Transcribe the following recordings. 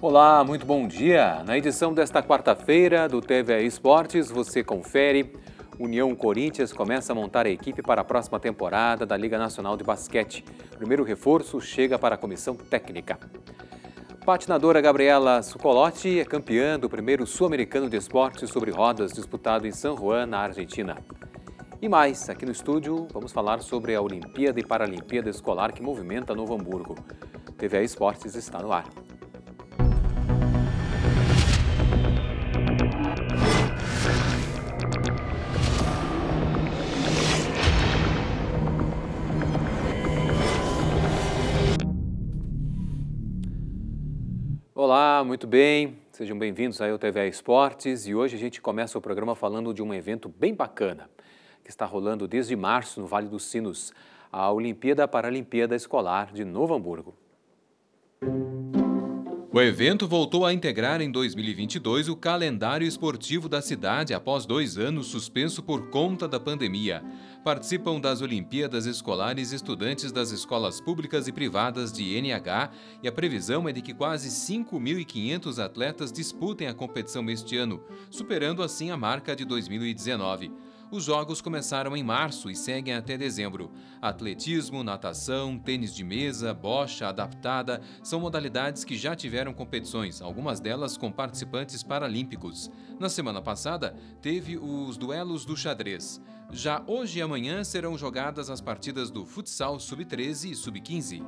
Olá, muito bom dia. Na edição desta quarta-feira do TV Esportes, você confere. União Corinthians começa a montar a equipe para a próxima temporada da Liga Nacional de Basquete. Primeiro reforço chega para a comissão técnica. Patinadora Gabriela Sucolotti é campeã do primeiro Sul-Americano de Esportes sobre Rodas disputado em San Juan, na Argentina. E mais, aqui no estúdio, vamos falar sobre a Olimpíada e Paralimpíada Escolar que movimenta Novo Hamburgo. TV Esportes está no ar. muito bem. Sejam bem-vindos ao TV Esportes e hoje a gente começa o programa falando de um evento bem bacana que está rolando desde março no Vale dos Sinos, a Olimpíada Paralimpíada Escolar de Novo Hamburgo. O evento voltou a integrar em 2022 o calendário esportivo da cidade após dois anos suspenso por conta da pandemia. Participam das Olimpíadas Escolares estudantes das escolas públicas e privadas de NH e a previsão é de que quase 5.500 atletas disputem a competição este ano, superando assim a marca de 2019. Os jogos começaram em março e seguem até dezembro. Atletismo, natação, tênis de mesa, bocha, adaptada são modalidades que já tiveram competições, algumas delas com participantes paralímpicos. Na semana passada, teve os duelos do xadrez. Já hoje e amanhã serão jogadas as partidas do futsal sub-13 e sub-15.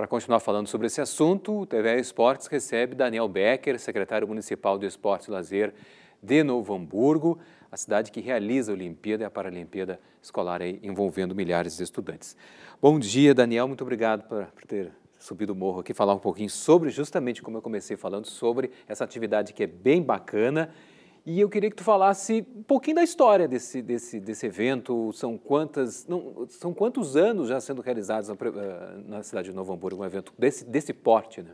Para continuar falando sobre esse assunto, o TV Esportes recebe Daniel Becker, secretário municipal de Esporte e Lazer de Novo Hamburgo, a cidade que realiza a Olimpíada e a Paralimpíada Escolar aí, envolvendo milhares de estudantes. Bom dia, Daniel, muito obrigado por, por ter subido o morro aqui, falar um pouquinho sobre, justamente como eu comecei falando, sobre essa atividade que é bem bacana e eu queria que tu falasse um pouquinho da história desse, desse, desse evento. São, quantas, não, são quantos anos já sendo realizados na, eh, na, cidade de Novo Hamburgo um evento desse, desse porte, né?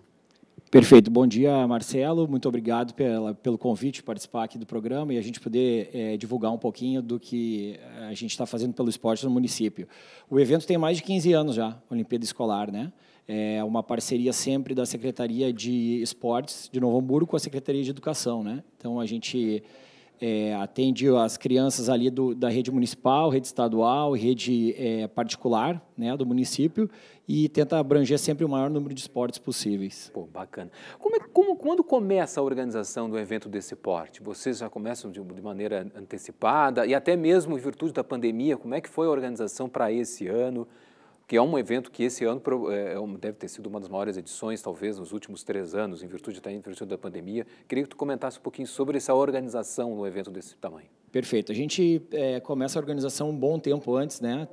Perfeito. Bom dia, Marcelo. Muito obrigado pela, pelo convite participar aqui do programa e a gente poder é, divulgar um pouquinho do que eh, a gente está fazendo pelo esporte no município. O evento tem mais de 15 anos já, Olimpíada Escolar, né? é uma parceria sempre da Secretaria de Esportes de Novo Hamburgo com a Secretaria de Educação, né? Então a gente é, atende as crianças ali do, da rede municipal, rede estadual, rede é, particular né, do município e tenta abranger sempre o maior número de esportes possíveis. Pô, bacana. Como, é, como quando começa a organização do evento desse porte? Vocês já começam de, de, maneira antecipada e até mesmo em virtude da pandemia, como é que foi a organização para esse ano? que é um evento que esse ano é, é deve ter sido uma das maiores edições, talvez, nos últimos três anos, em virtude, em virtude da pandemia. Queria que tu comentasse um pouquinho sobre essa organização no evento desse tamanho. Perfeito. A gente é, começa a organização um bom tempo antes, né?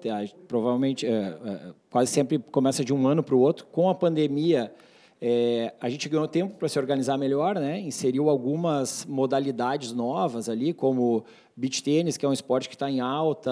Provavelmente, é, é, quase sempre começa de um ano para o outro. Com a pandemia, é, a gente ganhou tempo para se organizar melhor, né? Inseriu algumas modalidades novas ali, como beach tênis, que é um esporte que está em alta,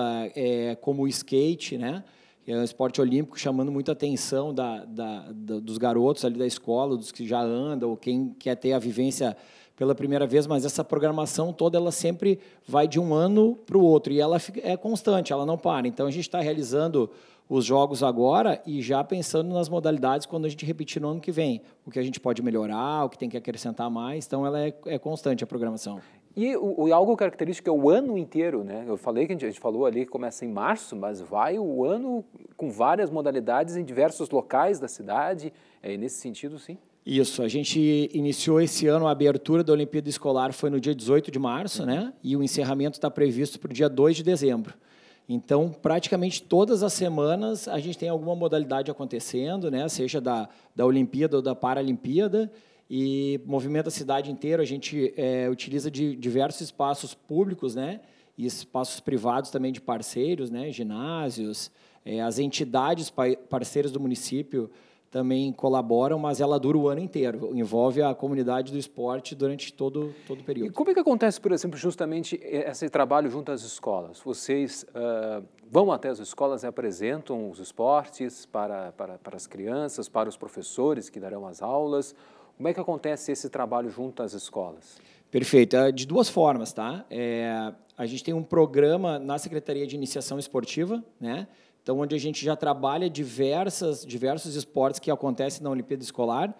como o skate, né? que é um esporte olímpico chamando muita atenção da, da, da, dos garotos ali da escola, dos que já andam, ou quem quer ter a vivência pela primeira vez, mas essa programação toda ela sempre vai de um ano para o outro e ela é constante, ela não para. Então a gente está realizando os jogos agora e já pensando nas modalidades quando a gente repetir no ano que vem, o que a gente pode melhorar, o que tem que acrescentar mais. Então ela é, é constante a programação. E o, o, algo característico é o ano inteiro, né? Eu falei que a gente, a gente, falou ali que começa em março, mas vai o ano com várias modalidades em diversos locais da cidade. É nesse sentido, sim? Isso, a gente iniciou esse ano a abertura da Olimpíada Escolar foi no dia 18 de março, né? uhum. né? E o encerramento está previsto para o dia 2 de dezembro. Então, praticamente todas as semanas a gente tem alguma modalidade acontecendo, né? Seja da, da Olimpíada ou da Paralimpíada e movimenta a cidade inteira. A gente é, utiliza de diversos espaços públicos, né? E espaços privados também de parceiros, né? Ginásios, é, as entidades parceiras do município também colaboram, mas ela dura o ano inteiro, envolve a comunidade do esporte durante todo, todo o período. E como é que acontece, por exemplo, justamente esse trabalho junto às escolas? Vocês uh, vão até as escolas e apresentam os esportes para, para, para as crianças, para os professores que darão as aulas, como é que acontece esse trabalho junto às escolas? Perfeito. É, de duas formas, tá? É, a gente tem um programa na Secretaria de Iniciação Esportiva, né? Então, onde a gente já trabalha diversas, diversos esportes que acontecem na Olimpíada Escolar.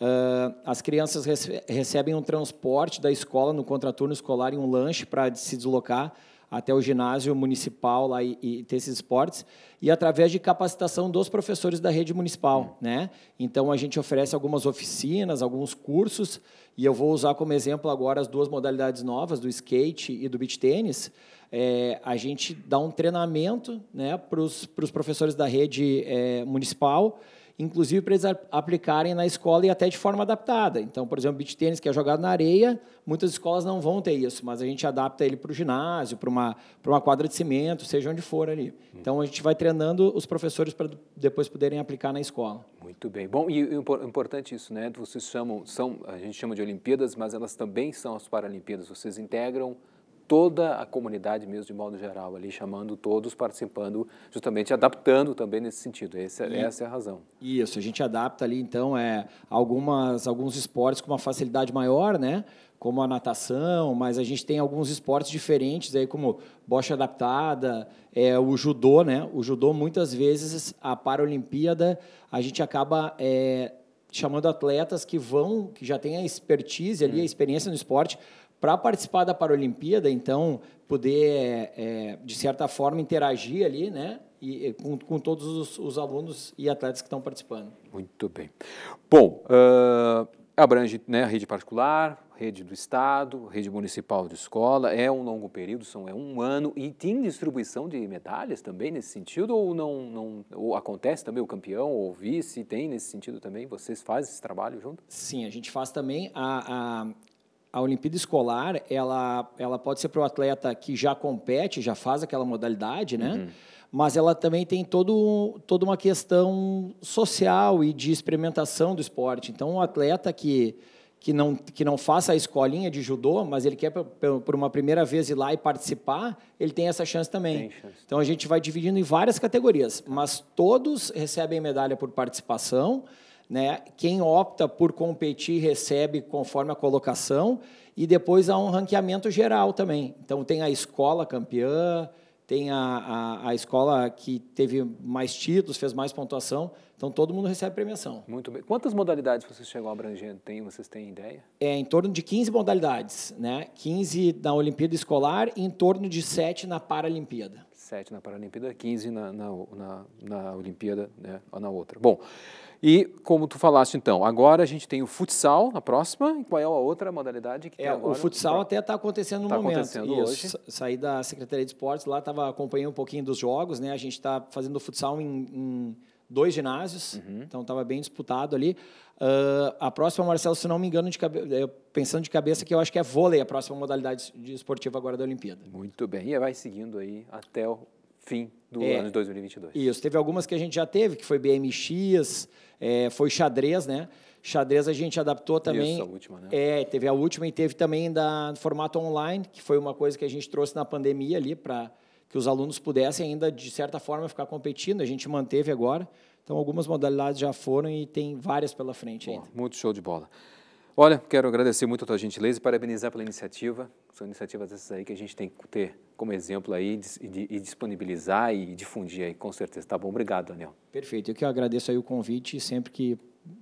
Uh, as crianças recebem um transporte da escola no contraturno escolar e um lanche para se deslocar até o ginásio municipal lá e, e, ter esses esportes, e através de capacitação dos professores da rede municipal. Hum. Né? Então, a gente oferece algumas oficinas, alguns cursos, e eu vou usar como exemplo agora as duas modalidades novas, do skate e do beach tênis. É, a gente dá um treinamento né, para os professores da rede é, municipal, inclusive para eles aplicarem na escola e até de forma adaptada. Então, por exemplo, beach tênis que é jogado na areia, muitas escolas não vão ter isso, mas a gente adapta ele para o ginásio, para uma, para uma quadra de cimento, seja onde for ali. Então, a gente vai treinando os professores para depois poderem aplicar na escola. Muito bem. Bom, e importante isso, né? Vocês chamam, são, a gente chama de Olimpíadas, mas elas também são as Paralimpíadas. Vocês integram toda a comunidade mesmo, de modo geral, ali chamando todos, participando, justamente adaptando também nesse sentido. Essa, é, e, essa é a razão. Isso, a gente adapta ali, então, é, algumas, alguns esportes com uma facilidade maior, né? como a natação, mas a gente tem alguns esportes diferentes, aí como bocha adaptada, é, o judô, né? O judô, muitas vezes, a Paralimpíada, a gente acaba... É, chamando atletas que vão, que já têm a expertise ali, a hum. experiência no esporte, para participar da Paralimpíada, então, poder, é, de certa forma, interagir ali, né? E, com, com todos os, os, alunos e atletas que estão participando. Muito bem. Bom, uh, abrange né, a rede particular, rede do Estado, rede municipal de escola, é um longo período, são, é um ano, e tem distribuição de medalhas também nesse sentido, ou não, não ou acontece também o campeão ou vice, tem nesse sentido também, vocês fazem esse trabalho junto? Sim, a gente faz também, a, a a Olimpíada Escolar ela, ela pode ser para o atleta que já compete, já faz aquela modalidade, né? Uhum. Mas ela também tem todo, toda uma questão social e de experimentação do esporte. Então, um atleta que, que, não, que não faça a escolinha de judô, mas ele quer por uma primeira vez ir lá e participar, ele tem essa chance também. Chance. Então, a gente vai dividindo em várias categorias, mas todos recebem medalha por participação né? Quem opta por competir recebe conforme a colocação e depois há um ranqueamento geral também. Então tem a escola campeã, tem a, a, a, escola que teve mais títulos, fez mais pontuação. Então todo mundo recebe premiação. Muito bem. Quantas modalidades vocês chegam abrangendo? Tem, vocês têm ideia? É em torno de 15 modalidades, né? 15 na Olimpíada Escolar e em torno de 7 na Paralimpíada. 7 na Paralimpíada, 15 na, na, na, na Olimpíada, né? Ou na outra. Bom. E como tu falaste então, agora a gente tem o futsal na próxima. qual é a outra modalidade que é, tem agora? O futsal até está acontecendo no tá momento. Acontecendo Isso. hoje. Saí da Secretaria de Esportes, lá estava acompanhando um pouquinho dos jogos, né? A gente está fazendo futsal em, em dois ginásios, uhum. então estava bem disputado ali. Uh, a próxima, Marcelo, se não me engano, de cabe... pensando de cabeça, que eu acho que é vôlei a próxima modalidade esportiva agora da Olimpíada. Muito bem, e vai seguindo aí até o fim do é, ano de 2022. Isso, teve algumas que a gente já teve, que foi BMX, é, foi xadrez, né? Xadrez a gente adaptou também. Isso, a última, né? É, teve a última e teve também da formato online, que foi uma coisa que a gente trouxe na pandemia ali para que os alunos pudessem ainda de certa forma ficar competindo. A gente manteve agora. Então algumas modalidades já foram e tem várias pela frente Bom, ainda. Muito show de bola. Olha, quero agradecer muito a tua gentileza e parabenizar pela iniciativa. São iniciativas essas aí que a gente tem que ter como exemplo aí e, disponibilizar e difundir aí, com certeza. Tá bom? Obrigado, Daniel. Perfeito. Eu que agradeço aí o convite e sempre que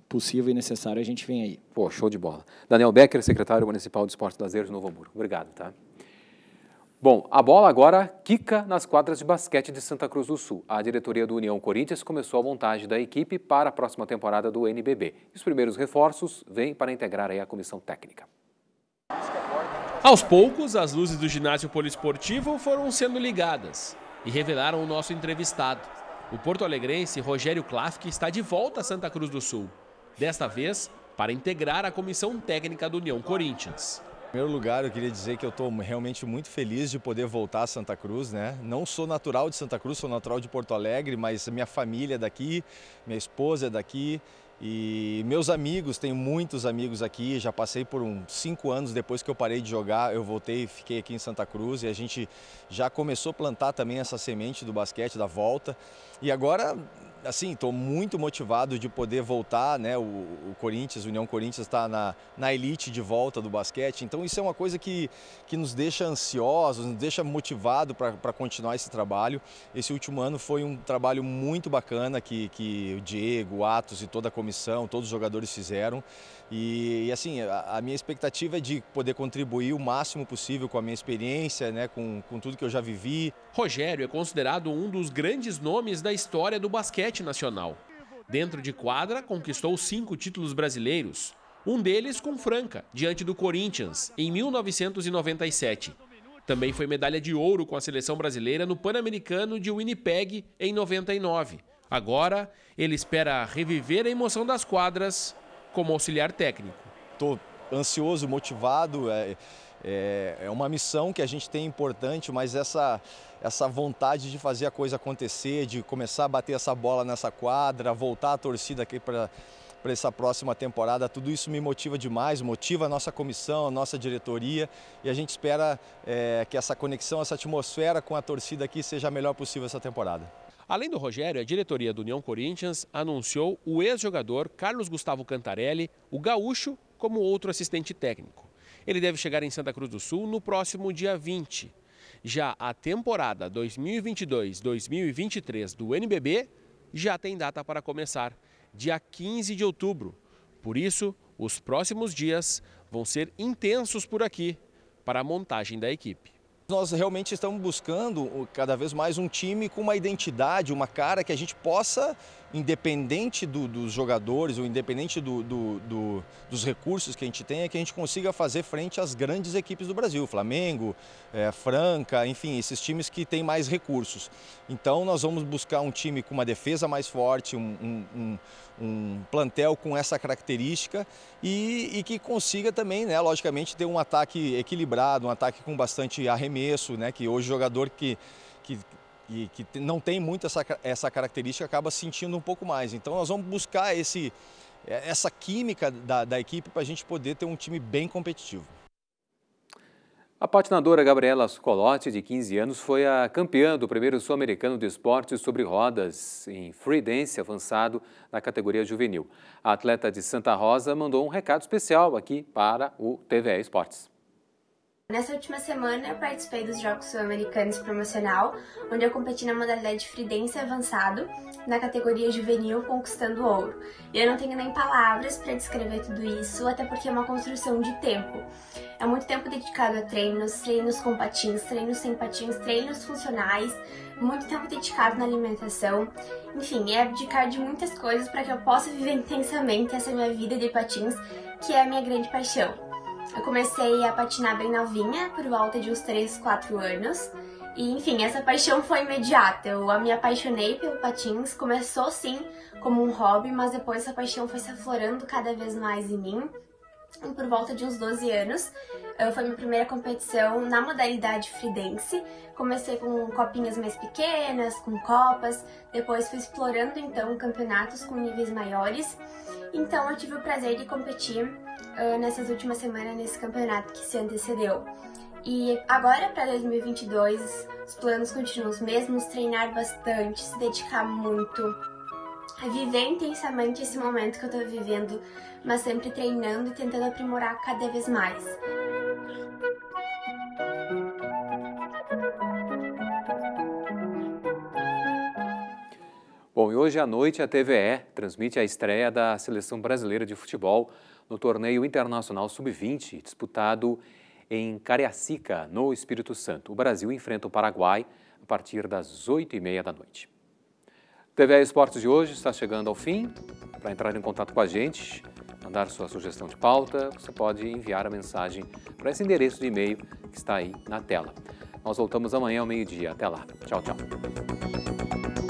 possível e necessário a gente vem aí. Pô, show de bola. Daniel Becker, secretário municipal de Esporte e Lazer de Novo Hamburgo. Obrigado, tá? Bom, a bola agora quica nas quadras de basquete de Santa Cruz do Sul. A diretoria do União Corinthians começou a montagem da equipe para a próxima temporada do NBB. Os primeiros reforços vêm para integrar a comissão técnica. Aos poucos, as luzes do ginásio poliesportivo foram sendo ligadas e revelaram o nosso entrevistado. O porto-alegrense Rogério Klafke está de volta a Santa Cruz do Sul, desta vez para integrar a comissão técnica do União Corinthians. Em primeiro lugar, eu queria dizer que eu estou realmente muito feliz de poder voltar a Santa Cruz, né? Não sou natural de Santa Cruz, sou natural de Porto Alegre, mas minha família é daqui, minha esposa é daqui e meus amigos, tenho muitos amigos aqui. Já passei por uns um, cinco anos depois que eu parei de jogar, eu voltei e fiquei aqui em Santa Cruz e a gente já começou a plantar também essa semente do basquete, da volta. E agora assim, estou muito motivado de poder voltar, né? O, o Corinthians, União Corinthians está na, na elite de volta do basquete, então isso é uma coisa que, que nos deixa ansiosos, nos deixa motivado para continuar esse trabalho. Esse último ano foi um trabalho muito bacana que, que o Diego, o Atos e toda a comissão, todos os jogadores fizeram. E, e assim, a, a, minha expectativa é de poder contribuir o máximo possível com a minha experiência, né, com, com tudo que eu já vivi. Rogério é considerado um dos grandes nomes da história do basquete nacional. Dentro de quadra, conquistou cinco títulos brasileiros, um deles com Franca, diante do Corinthians, em 1997. Também foi medalha de ouro com a seleção brasileira no Pan-Americano de Winnipeg em 99. Agora, ele espera reviver a emoção das quadras como auxiliar técnico. Estou ansioso, motivado. É, é, é, uma missão que a gente tem importante, mas essa, essa vontade de fazer a coisa acontecer, de começar a bater essa bola nessa quadra, voltar a torcida aqui para para essa próxima temporada. Tudo isso me motiva demais, motiva a nossa comissão, a nossa diretoria e a gente espera é, que essa conexão, essa atmosfera com a torcida aqui seja a melhor possível essa temporada. Além do Rogério, a diretoria do União Corinthians anunciou o ex-jogador Carlos Gustavo Cantarelli, o gaúcho, como outro assistente técnico. Ele deve chegar em Santa Cruz do Sul no próximo dia 20. Já a temporada 2022-2023 do NBB já tem data para começar, dia 15 de outubro. Por isso, os próximos dias vão ser intensos por aqui para a montagem da equipe. Nós realmente estamos buscando cada vez mais um time com uma identidade, uma cara que a gente possa independente do, dos jogadores ou independente do, do, dos recursos que a gente tem, é que a gente consiga fazer frente às grandes equipes do Brasil, Flamengo, é, Franca, enfim, esses times que têm mais recursos. Então nós vamos buscar um time com uma defesa mais forte, um, um, um plantel com essa característica e, e, que consiga também, né, logicamente, ter um ataque equilibrado, um ataque com bastante arremesso, né, que hoje o jogador que, que e que não tem muito essa, essa característica acaba sentindo um pouco mais. Então nós vamos buscar esse, é, essa química da, da equipe para a gente poder ter um time bem competitivo. A patinadora Gabriela Scolotti, de 15 anos, foi a campeã do primeiro Sul-Americano de Esportes sobre Rodas em freedance avançado na categoria juvenil. A atleta de Santa Rosa mandou um recado especial aqui para o TV Esportes. Nessa última semana, eu participei dos Jogos Sul-Americanos Promocional, onde eu competi na modalidade Fridense Avançado, na categoria Juvenil Conquistando Ouro. E eu não tenho nem palavras para descrever tudo isso, até porque é uma construção de tempo. É muito tempo dedicado a treinos, treinos com patins, treinos sem patins, treinos funcionais, muito tempo dedicado na alimentação. Enfim, é abdicar de muitas coisas para que eu possa viver intensamente essa minha vida de patins, que é a minha grande paixão. Eu comecei a patinar bem novinha, por volta de uns 3, 4 anos. E enfim, essa paixão foi imediata. Eu me apaixonei pelo patins, começou sim como um hobby, mas depois essa paixão foi se aflorando cada vez mais em mim. E por volta de uns 12 anos, eh, foi minha primeira competição na modalidade freedance. Comecei com copinhas mais pequenas, com copas, depois fui explorando então campeonatos com níveis maiores. Então eu tive o prazer de competir uh, nessas últimas semanas nesse campeonato que se antecedeu. E agora para 2022, os planos continuam os mesmos: treinar bastante, se dedicar muito, viver intensamente esse momento que eu estou vivendo, mas sempre treinando e tentando aprimorar cada vez mais. Bom, e hoje à noite a TVE transmite a estreia da Seleção Brasileira de Futebol no torneio internacional sub-20 disputado em Cariacica, no Espírito Santo. O Brasil enfrenta o Paraguai a partir das 8h30 da noite. TV Esportes de hoje está chegando ao fim. Para entrar em contato com a gente, mandar sua sugestão de pauta, você pode enviar a mensagem para esse endereço de e-mail que está aí na tela. Nós voltamos amanhã ao meio-dia. Até lá. Tchau, tchau.